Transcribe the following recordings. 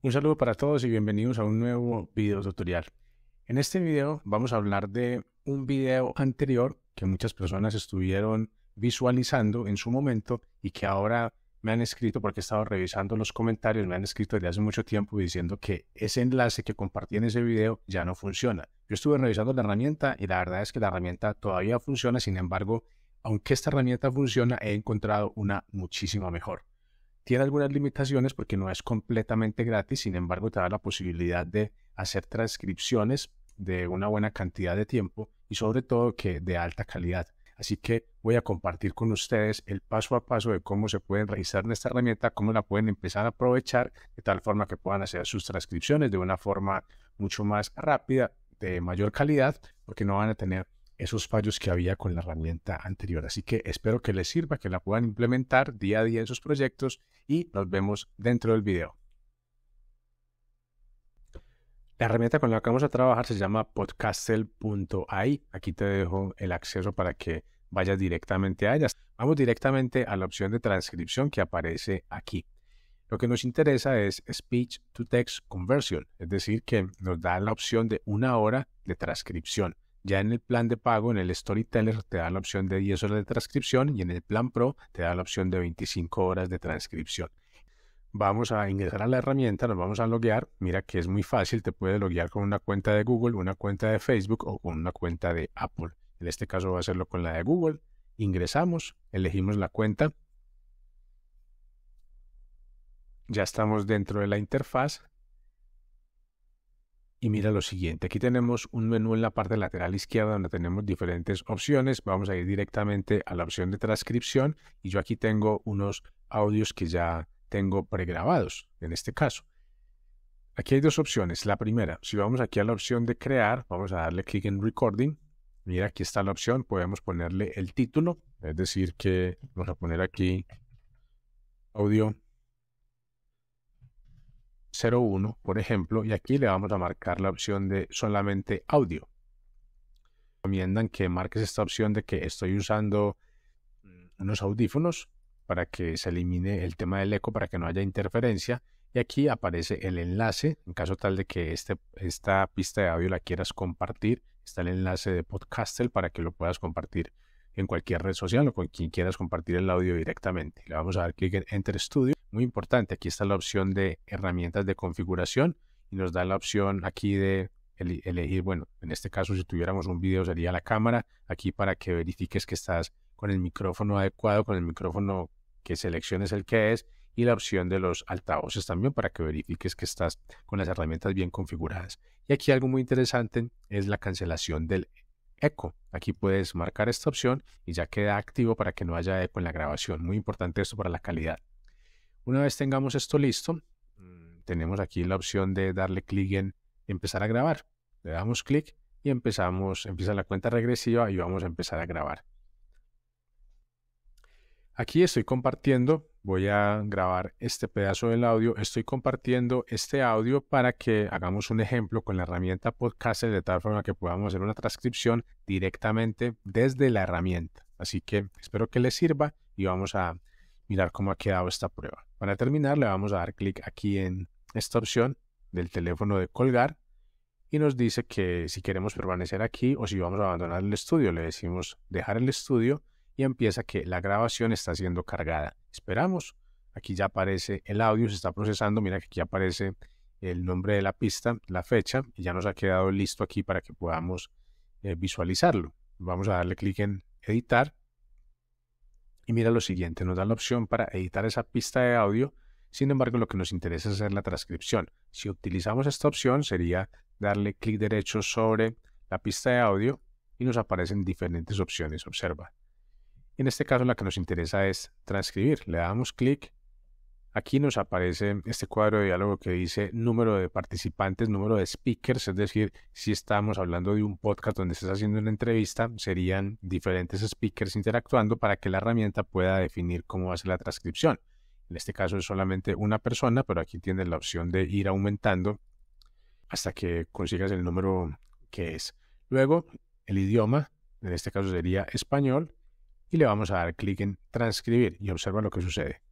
Un saludo para todos y bienvenidos a un nuevo video tutorial. En este video vamos a hablar de un video anterior que muchas personas estuvieron visualizando en su momento y que ahora me han escrito porque he estado revisando los comentarios, me han escrito desde hace mucho tiempo diciendo que ese enlace que compartí en ese video ya no funciona. Yo estuve revisando la herramienta y la verdad es que la herramienta todavía funciona, sin embargo, aunque esta herramienta funciona, he encontrado una muchísima mejor. Tiene algunas limitaciones porque no es completamente gratis, sin embargo te da la posibilidad de hacer transcripciones de una buena cantidad de tiempo y sobre todo que de alta calidad. Así que voy a compartir con ustedes el paso a paso de cómo se pueden registrar en esta herramienta, cómo la pueden empezar a aprovechar, de tal forma que puedan hacer sus transcripciones de una forma mucho más rápida, de mayor calidad, porque no van a tener esos fallos que había con la herramienta anterior. Así que espero que les sirva, que la puedan implementar día a día en sus proyectos y nos vemos dentro del video. La herramienta con la que vamos a trabajar se llama podcastel.ai. Aquí te dejo el acceso para que vayas directamente a ellas. Vamos directamente a la opción de transcripción que aparece aquí. Lo que nos interesa es Speech to Text Conversion, es decir, que nos da la opción de una hora de transcripción. Ya en el plan de pago, en el Storyteller, te da la opción de 10 horas de transcripción y en el plan Pro te da la opción de 25 horas de transcripción. Vamos a ingresar a la herramienta, nos vamos a loguear. Mira que es muy fácil, te puedes loguear con una cuenta de Google, una cuenta de Facebook o con una cuenta de Apple. En este caso va a hacerlo con la de Google. Ingresamos, elegimos la cuenta. Ya estamos dentro de la interfaz y mira lo siguiente. Aquí tenemos un menú en la parte lateral izquierda donde tenemos diferentes opciones. Vamos a ir directamente a la opción de transcripción y yo aquí tengo unos audios que ya tengo pregrabados en este caso. Aquí hay dos opciones. La primera, si vamos aquí a la opción de crear, vamos a darle clic en recording. Mira, aquí está la opción, podemos ponerle el título, es decir que vamos a poner aquí audio 01, por ejemplo, y aquí le vamos a marcar la opción de solamente audio. Recomiendan que marques esta opción de que estoy usando mm, unos audífonos para que se elimine el tema del eco, para que no haya interferencia. Y aquí aparece el enlace, en caso tal de que este, esta pista de audio la quieras compartir, está el enlace de Podcastle para que lo puedas compartir en cualquier red social o con quien quieras compartir el audio directamente. Le vamos a dar clic en Enter Studio. Muy importante, aquí está la opción de herramientas de configuración y nos da la opción aquí de elegir, bueno, en este caso si tuviéramos un video sería la cámara, aquí para que verifiques que estás con el micrófono adecuado, con el micrófono que selecciones el que es y la opción de los altavoces también para que verifiques que estás con las herramientas bien configuradas. Y aquí algo muy interesante es la cancelación del eco. Aquí puedes marcar esta opción y ya queda activo para que no haya eco en la grabación. Muy importante esto para la calidad. Una vez tengamos esto listo, mm, tenemos aquí la opción de darle clic en empezar a grabar. Le damos clic y empezamos, empieza la cuenta regresiva y vamos a empezar a grabar. Aquí estoy compartiendo voy a grabar este pedazo del audio. Estoy compartiendo este audio para que hagamos un ejemplo con la herramienta podcast de tal forma que podamos hacer una transcripción directamente desde la herramienta. Así que espero que les sirva y vamos a mirar cómo ha quedado esta prueba. Para terminar le vamos a dar clic aquí en esta opción del teléfono de colgar y nos dice que si queremos permanecer aquí o si vamos a abandonar el estudio, le decimos dejar el estudio y empieza que la grabación está siendo cargada. Esperamos, aquí ya aparece el audio, se está procesando, mira que aquí aparece el nombre de la pista, la fecha, y ya nos ha quedado listo aquí para que podamos eh, visualizarlo. Vamos a darle clic en editar y mira lo siguiente, nos da la opción para editar esa pista de audio, sin embargo lo que nos interesa es hacer la transcripción. Si utilizamos esta opción sería darle clic derecho sobre la pista de audio y nos aparecen diferentes opciones, observa en este caso la que nos interesa es transcribir. Le damos clic. Aquí nos aparece este cuadro de diálogo que dice número de participantes, número de speakers, es decir, si estamos hablando de un podcast donde estás haciendo una entrevista, serían diferentes speakers interactuando para que la herramienta pueda definir cómo va a ser la transcripción. En este caso es solamente una persona, pero aquí tienes la opción de ir aumentando hasta que consigas el número que es. Luego, el idioma, en este caso sería español, y le vamos a dar clic en transcribir y observa lo que sucede.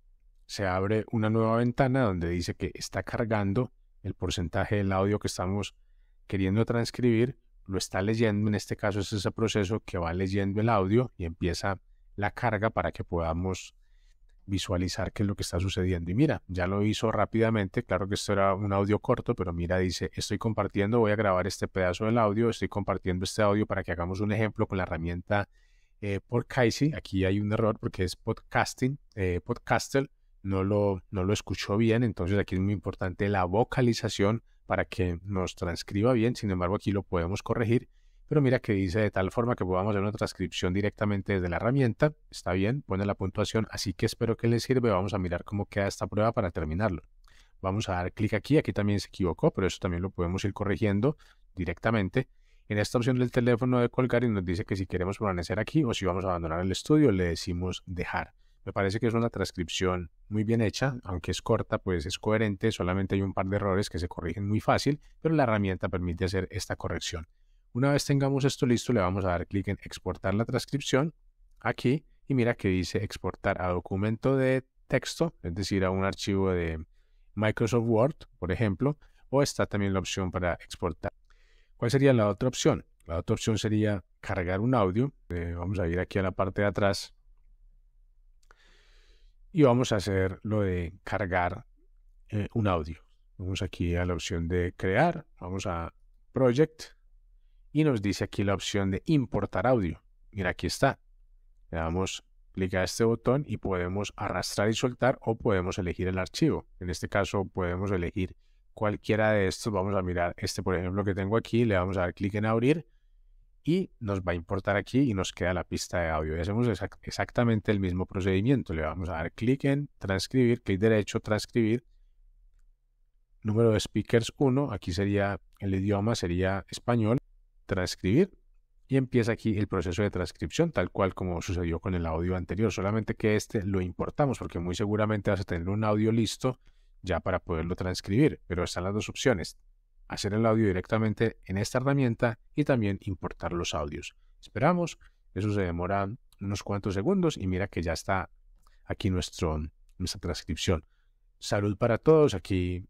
Se abre una nueva ventana donde dice que está cargando el porcentaje del audio que estamos queriendo transcribir, lo está leyendo, en este caso es ese proceso que va leyendo el audio y empieza la carga para que podamos visualizar qué es lo que está sucediendo. Y mira, ya lo hizo rápidamente, claro que esto era un audio corto, pero mira, dice, estoy compartiendo, voy a grabar este pedazo del audio, estoy compartiendo este audio para que hagamos un ejemplo con la herramienta eh, por Aquí hay un error porque es podcasting, eh, podcaster, no lo, no lo escuchó bien, entonces aquí es muy importante la vocalización para que nos transcriba bien, sin embargo aquí lo podemos corregir, pero mira que dice de tal forma que podamos hacer una transcripción directamente desde la herramienta, está bien, pone la puntuación, así que espero que le sirve, vamos a mirar cómo queda esta prueba para terminarlo. Vamos a dar clic aquí, aquí también se equivocó, pero eso también lo podemos ir corrigiendo directamente. En esta opción del teléfono de colgar y nos dice que si queremos permanecer aquí o si vamos a abandonar el estudio, le decimos dejar. Me parece que es una transcripción muy bien hecha, aunque es corta, pues es coherente, solamente hay un par de errores que se corrigen muy fácil, pero la herramienta permite hacer esta corrección. Una vez tengamos esto listo, le vamos a dar clic en exportar la transcripción aquí y mira que dice exportar a documento de texto, es decir, a un archivo de Microsoft Word, por ejemplo, o está también la opción para exportar ¿Cuál sería la otra opción? La otra opción sería cargar un audio. Eh, vamos a ir aquí a la parte de atrás. Y vamos a hacer lo de cargar eh, un audio. Vamos aquí a la opción de crear. Vamos a Project. Y nos dice aquí la opción de importar audio. Mira, aquí está. Le damos clic a este botón y podemos arrastrar y soltar o podemos elegir el archivo. En este caso podemos elegir cualquiera de estos, vamos a mirar este, por ejemplo, que tengo aquí, le vamos a dar clic en abrir y nos va a importar aquí y nos queda la pista de audio. Y hacemos exactamente el mismo procedimiento. Le vamos a dar clic en transcribir, clic derecho, transcribir. Número de speakers 1, aquí sería el idioma, sería español, transcribir. Y empieza aquí el proceso de transcripción, tal cual como sucedió con el audio anterior, solamente que este lo importamos porque muy seguramente vas a tener un audio listo ya para poderlo transcribir, pero están las dos opciones, hacer el audio directamente en esta herramienta y también importar los audios. Esperamos, eso se demora unos cuantos segundos y mira que ya está aquí nuestro, nuestra transcripción. Salud para todos, aquí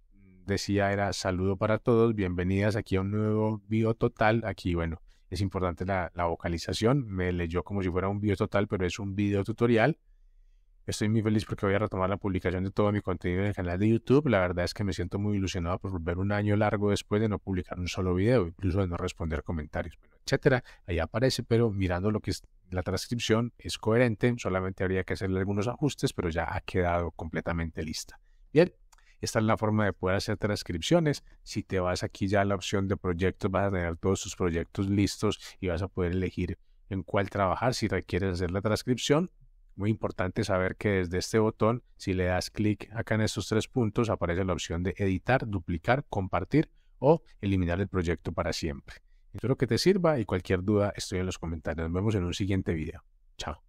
decía era saludo para todos, bienvenidas aquí a un nuevo bio total, aquí bueno, es importante la, la vocalización, me leyó como si fuera un video total, pero es un video tutorial Estoy muy feliz porque voy a retomar la publicación de todo mi contenido en el canal de YouTube. La verdad es que me siento muy ilusionado por volver un año largo después de no publicar un solo video, incluso de no responder comentarios, etcétera. Ahí aparece, pero mirando lo que es la transcripción es coherente, solamente habría que hacerle algunos ajustes, pero ya ha quedado completamente lista. Bien, esta es la forma de poder hacer transcripciones. Si te vas aquí ya a la opción de proyectos, vas a tener todos tus proyectos listos y vas a poder elegir en cuál trabajar si requieres hacer la transcripción muy importante saber que desde este botón, si le das clic acá en estos tres puntos, aparece la opción de editar, duplicar, compartir o eliminar el proyecto para siempre. Espero que te sirva y cualquier duda estoy en los comentarios. Nos vemos en un siguiente video. Chao.